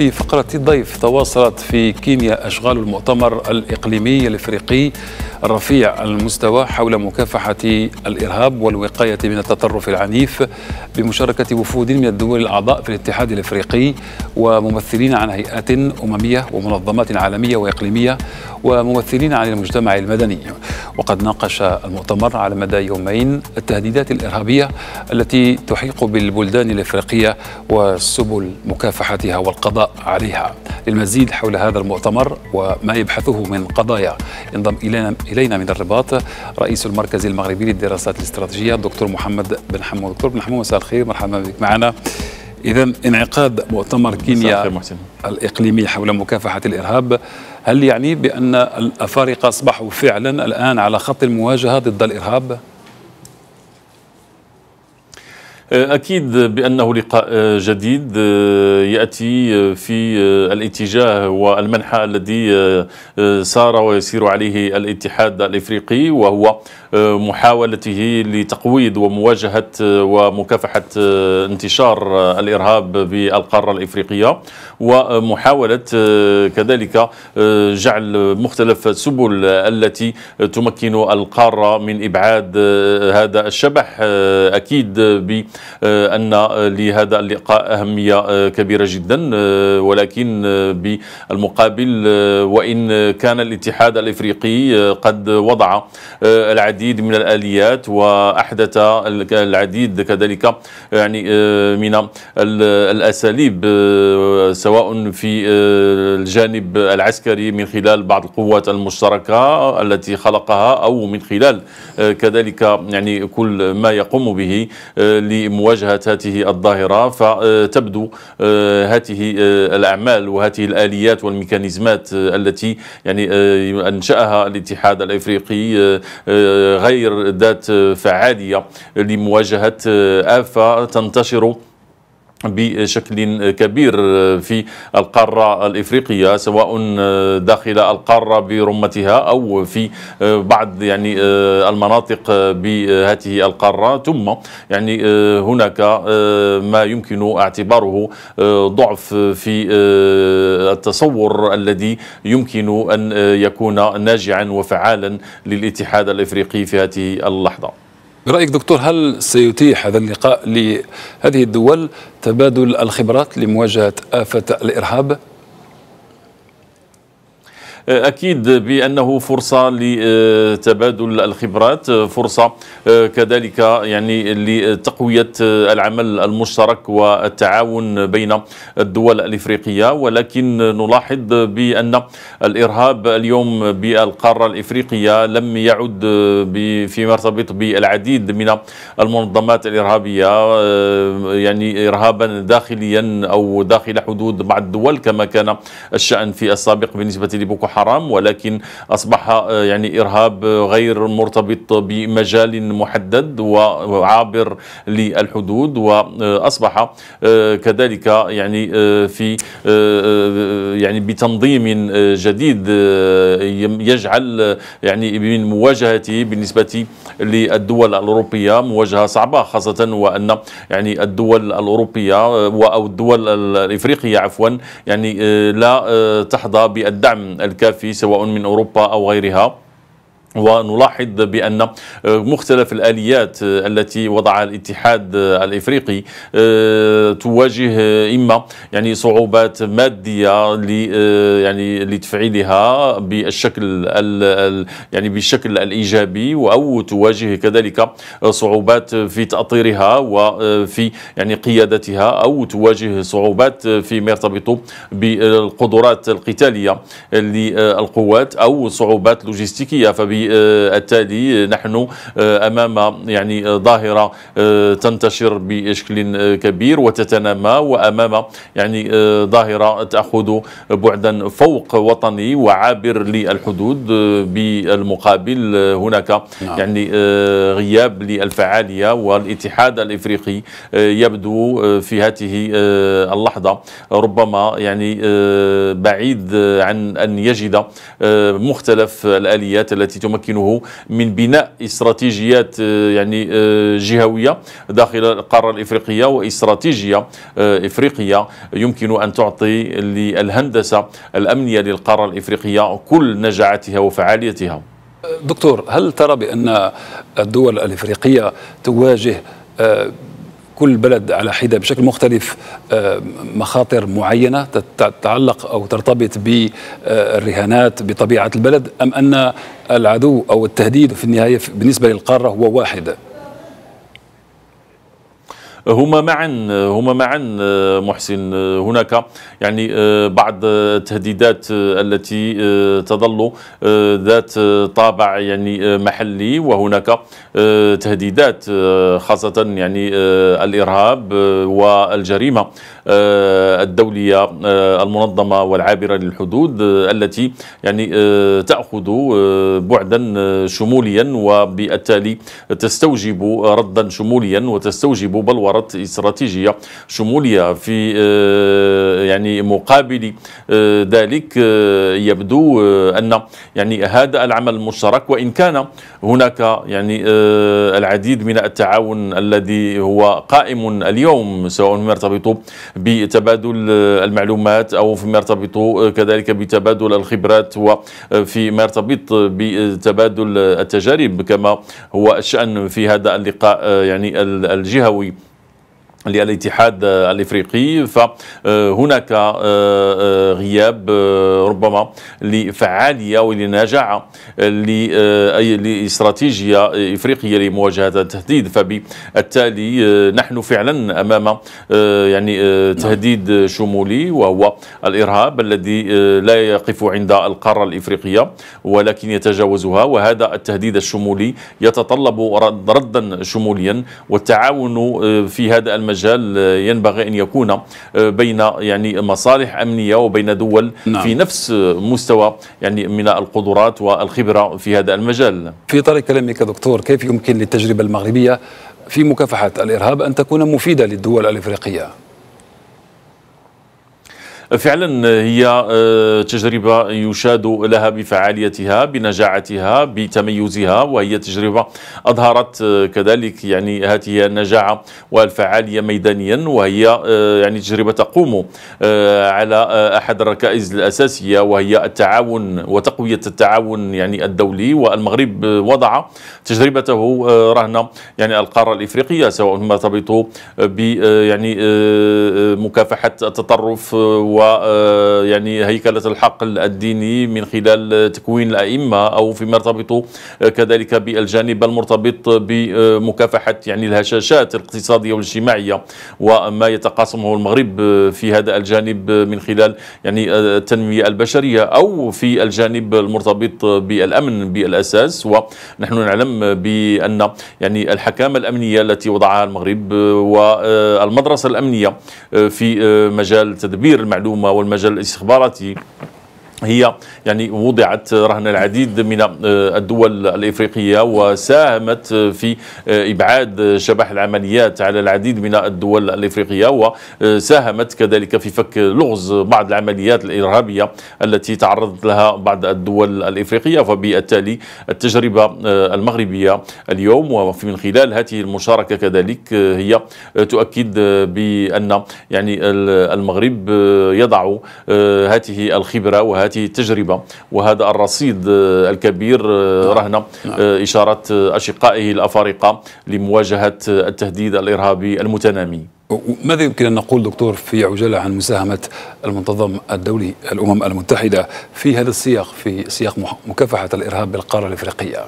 في فقرة ضيف تواصلت في كينيا أشغال المؤتمر الإقليمي الإفريقي الرفيع المستوى حول مكافحة الإرهاب والوقاية من التطرف العنيف بمشاركة وفود من الدول الأعضاء في الاتحاد الإفريقي وممثلين عن هيئات أممية ومنظمات عالمية وإقليمية وممثلين عن المجتمع المدني وقد ناقش المؤتمر على مدى يومين التهديدات الإرهابية التي تحيق بالبلدان الإفريقية وسبل مكافحتها والقضاء عليها للمزيد حول هذا المؤتمر وما يبحثه من قضايا انضم إلينا من الرباط رئيس المركز المغربي للدراسات الاستراتيجية الدكتور محمد بن حمو دكتور بن حمو مساء الخير مرحبا بك معنا إذا انعقاد مؤتمر كينيا الإقليمي حول مكافحة الإرهاب هل يعني بأن الأفارقة أصبحوا فعلا الآن على خط المواجهة ضد الإرهاب؟ آه، أكيد بأنه لقاء آه، جديد آه، يأتي في الاتجاه والمنحى الذي سار ويسير عليه الاتحاد الإفريقي وهو محاولته لتقويض ومواجهة ومكافحة انتشار الإرهاب بالقارة الإفريقية ومحاولة كذلك جعل مختلف السبل التي تمكن القارة من إبعاد هذا الشبح أكيد ب آه، أن آه، لهذا اللقاء أهمية آه، كبيرة جدا ولكن بالمقابل وإن كان الاتحاد الإفريقي قد وضع العديد من الآليات وأحدث العديد كذلك يعني من الأساليب سواء في الجانب العسكري من خلال بعض القوات المشتركة التي خلقها أو من خلال كذلك يعني كل ما يقوم به لمواجهة هذه الظاهرة فتبدو هذه آه، آه، الأعمال وهذه الآليات والميكانيزمات آه، التي يعني أنشأها الاتحاد الأفريقي غير ذات فعالية لمواجهة آفة تنتشر بشكل كبير في القارة الإفريقية سواء آه، داخل القارة برمتها أو في آه، بعض يعني آه، المناطق بهذه القارة ثم يعني هناك ما يمكن اعتباره ضعف في التصور الذي يمكن أن يكون ناجعا وفعالا للاتحاد الإفريقي في هذه اللحظة برأيك دكتور هل سيتيح هذا اللقاء لهذه الدول تبادل الخبرات لمواجهة آفة الإرهاب؟ آه، أكيد بأنه فرصة لتبادل الخبرات آه، فرصة آه، كذلك يعني لتقوية العمل المشترك والتعاون بين الدول الإفريقية ولكن نلاحظ بأن الإرهاب اليوم بالقارة الإفريقية لم يعد فيما يرتبط بالعديد من المنظمات الإرهابية يعني إرهابا داخليا أو داخل حدود بعض الدول كما كان الشأن في السابق بالنسبة لبوكو حرام ولكن أصبح آه، يعني إرهاب غير مرتبط بمجال محدد وعابر للحدود وأصبح آه، كذلك يعني آه، في يعني بتنظيم جديد يجعل يعني من مواجهته بالنسبة للدول الأوروبية مواجهة صعبة خاصة وأن يعني الدول الأوروبية أو الدول الإفريقية عفوا يعني لا تحظى بالدعم الكبير الكافي سواء من أوروبا أو غيرها ونلاحظ بأن آه، مختلف الآليات آه، التي وضعها الاتحاد آه، الإفريقي تواجه إما يعني صعوبات مادية يعني لتفعيلها بالشكل يعني بالشكل الإيجابي أو تواجه كذلك صعوبات في تأطيرها وفي يعني قيادتها أو تواجه صعوبات فيما يرتبط بالقدرات القتالية للقوات أو صعوبات لوجستيكية فبي آه، التالي آه، نحن آه، أمام يعني ظاهرة تنتشر بشكل كبير وتتنامى وأمام يعني ظاهرة تأخذ بعدا فوق وطني وعابر للحدود بالمقابل هناك نعم. يعني غياب للفعالية والاتحاد الإفريقي يبدو في هذه اللحظة ربما يعني بعيد عن أن يجد مختلف الآليات التي تمكنه من بناء استراتيجيات آه، يعني آه، جهوية داخل القارة الإفريقية واستراتيجية آه، إفريقية يمكن أن تعطي للهندسة الأمنية للقارة الإفريقية كل نجاعتها وفعاليتها دكتور هل ترى بأن الدول الإفريقية تواجه كل بلد على حده بشكل مختلف آه، مخاطر معينه تتعلق او ترتبط بالرهانات بطبيعه البلد ام ان العدو او التهديد في النهايه بالنسبه للقاره هو واحد هما معا هما معا آه، محسن آه، هناك يعني آه، بعض التهديدات التي تظل ذات طابع يعني محلي وهناك تهديدات خاصة يعني الإرهاب والجريمة آه، الدولية آه، المنظمة والعابرة للحدود آه، التي يعني تأخذ بعدا شموليا وبالتالي تستوجب ردا شموليا وتستوجب بلورة استراتيجية شمولية في يعني مقابل ذلك يبدو أن يعني هذا العمل المشترك وإن كان هناك يعني العديد من التعاون الذي هو قائم اليوم سواء مرتبط بتبادل المعلومات أو فيما يرتبط كذلك بتبادل الخبرات وفيما يرتبط بتبادل التجارب كما هو الشأن في هذا اللقاء يعني الجهوي للاتحاد الافريقي فهناك آه، آه، غياب آه، ربما لفعاليه ولنجاعه لاي لاستراتيجيه افريقيه لمواجهه التهديد فبالتالي نحن فعلا امام يعني نعم. تهديد شمولي وهو الارهاب الذي لا يقف عند القاره الافريقيه ولكن يتجاوزها وهذا التهديد الشمولي يتطلب ردا شموليا والتعاون في هذا المجال المجال آه، ينبغي أن يكون آه، بين يعني مصالح أمنية وبين دول نعم. في نفس آه، مستوى يعني من القدرات والخبرة في هذا المجال في طريق كلامك دكتور كيف يمكن للتجربة المغربية في مكافحة الإرهاب أن تكون مفيدة للدول الإفريقية فعلا هي آه، تجربة يشاد لها بفعاليتها بنجاعتها بتميزها وهي تجربة أظهرت آه، كذلك يعني هذه النجاعة والفعالية ميدانيا وهي آه، يعني تجربة تقوم على أحد الركائز الأساسية وهي التعاون وتقوية التعاون يعني الدولي والمغرب وضع تجربته رهن يعني القارة الإفريقية سواء ما تربط ب يعني مكافحة التطرف و ويعني آه، هيكلة الحقل الديني من خلال تكوين الأئمة أو فيما يرتبط آه، كذلك بالجانب المرتبط بمكافحة يعني الهشاشات الاقتصادية والاجتماعية وما يتقاسمه المغرب آه، في هذا الجانب من خلال يعني التنمية البشرية أو في الجانب المرتبط بالأمن بالأساس ونحن نعلم بأن يعني الحكامة الأمنية التي وضعها المغرب والمدرسة الأمنية في مجال تدبير المعلومات المعلومة والمجال الاستخباراتي هي يعني وضعت رهن العديد من آه، الدول الإفريقية وساهمت في آه، إبعاد شبح العمليات على العديد من الدول الإفريقية وساهمت كذلك في فك لغز بعض العمليات الإرهابية التي تعرضت لها بعض الدول الإفريقية فبالتالي التجربة آه، المغربية اليوم ومن خلال هذه المشاركة كذلك هي تؤكد بأن يعني المغرب يضع هذه الخبرة وهذه هذه التجربة وهذا الرصيد آه، الكبير آه، نعم. رهن نعم. آه، إشارة أشقائه الأفارقة لمواجهة التهديد الإرهابي المتنامي ماذا يمكن أن نقول دكتور في عجلة عن مساهمة المنتظم الدولي الأمم المتحدة في هذا السياق في سياق مكافحة الإرهاب بالقارة الإفريقية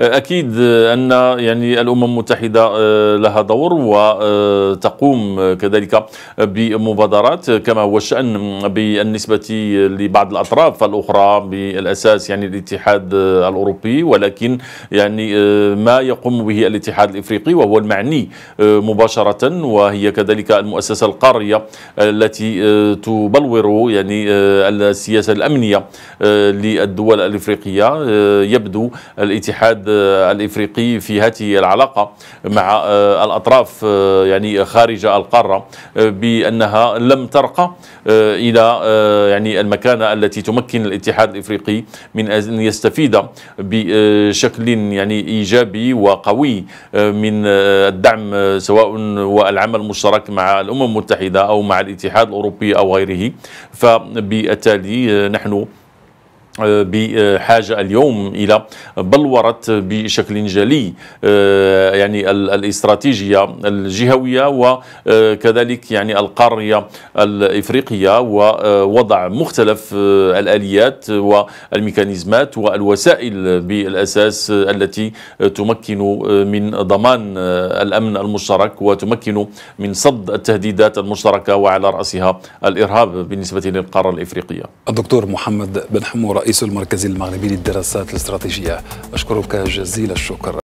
اكيد ان يعني الامم المتحده آه، لها دور وتقوم آه، كذلك بمبادرات كما هو الشان بالنسبه لبعض الاطراف الاخرى بالاساس يعني الاتحاد آه، الاوروبي ولكن يعني ما يقوم به الاتحاد الافريقي وهو المعني مباشره وهي كذلك المؤسسه القاريه التي تبلور يعني السياسه الامنيه للدول الافريقيه يبدو الاتحاد الاتحاد آه، الافريقي في هذه العلاقه مع آه، الاطراف آه، يعني خارج القاره بانها لم ترقى الى يعني المكانه التي تمكن الاتحاد الافريقي من ان يستفيد بشكل يعني ايجابي وقوي من الدعم سواء والعمل المشترك مع الامم المتحده او مع الاتحاد الاوروبي او غيره فبالتالي نحن آه، بحاجة اليوم إلى بلورة بشكل جلي آه، يعني الاستراتيجية الجهوية وكذلك آه، يعني القارية الإفريقية ووضع مختلف الآليات والميكانيزمات والوسائل بالأساس التي تمكن من ضمان الأمن المشترك وتمكن من صد التهديدات المشتركة وعلى رأسها الإرهاب بالنسبة للقارة الإفريقية الدكتور محمد بن حمور رئيس المركز المغربي للدراسات الاستراتيجية أشكرك جزيل الشكر